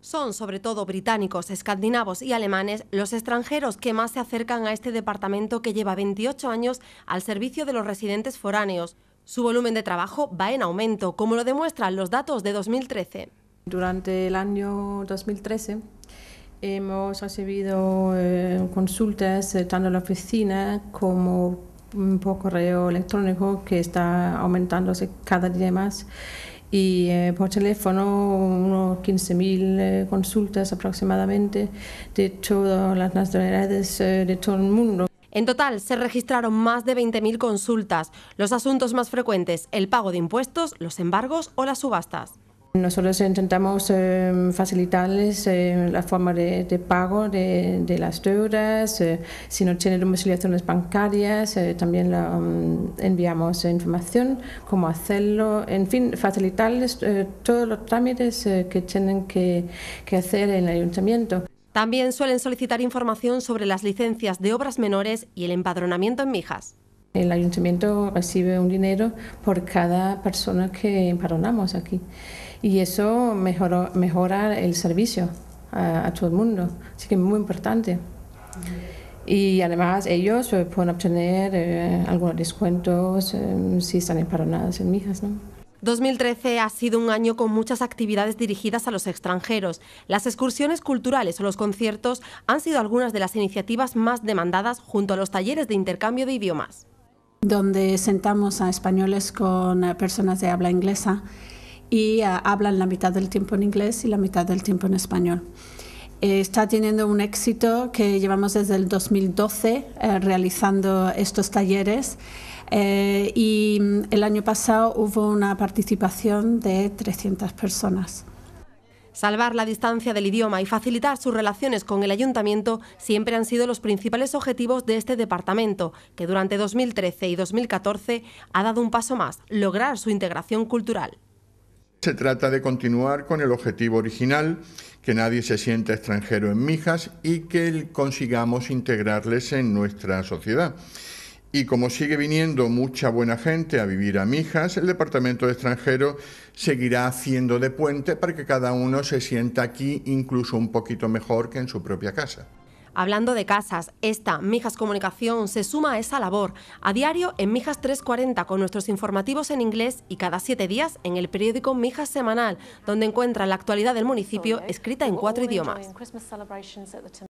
Son sobre todo británicos, escandinavos y alemanes los extranjeros que más se acercan a este departamento que lleva 28 años al servicio de los residentes foráneos. Su volumen de trabajo va en aumento, como lo demuestran los datos de 2013. Durante el año 2013 hemos recibido eh, consultas eh, tanto en la oficina como por correo electrónico que está aumentándose cada día más y eh, por teléfono unos 15.000 eh, consultas aproximadamente de todas las nacionalidades eh, de todo el mundo. En total se registraron más de 20.000 consultas, los asuntos más frecuentes, el pago de impuestos, los embargos o las subastas. Nosotros intentamos eh, facilitarles eh, la forma de, pago de, las deudas, eh, si no tienen domiciliaciones bancarias, también mm, enviamos información, cómo hacerlo, en fin, facilitarles todos los trámites que tienen que, que hacer en el ayuntamiento. También suelen solicitar información sobre las licencias de obras menores y el empadronamiento en Mijas. El ayuntamiento recibe un dinero por cada persona que empadronamos aquí y eso mejoró, mejora el servicio a, todo el mundo. Así que es muy importante. Y además ellos eh, pueden obtener eh, algunos descuentos eh, si están emparonados en Mijas. ¿no? 2013 ha sido un año con muchas actividades dirigidas a los extranjeros. Las excursiones culturales o los conciertos han sido algunas de las iniciativas más demandadas junto a los talleres de intercambio de idiomas. Donde sentamos a españoles con personas de habla inglesa y eh, hablan la mitad del tiempo en inglés y la mitad del tiempo en español. Eh, está teniendo un éxito que llevamos desde el 2012 eh, realizando estos talleres y mm, el año pasado hubo una participación de 300 personas. Salvar la distancia del idioma y facilitar sus relaciones con el ayuntamiento siempre han sido los principales objetivos de este departamento, que durante 2013 y 2014 ha dado un paso más, lograr su integración cultural. Se trata de continuar con el objetivo original, que nadie se sienta extranjero en Mijas y que consigamos integrarles en nuestra sociedad. Y como sigue viniendo mucha buena gente a vivir a Mijas, el Departamento de extranjero seguirá haciendo de puente para que cada uno se sienta aquí incluso un poquito mejor que en su propia casa. Hablando de casas, esta Mijas Comunicación se suma a esa labor, a diario en Mijas 340 con nuestros informativos en inglés y cada siete días en el periódico Mijas Semanal, donde encuentra la actualidad del municipio escrita en cuatro idiomas.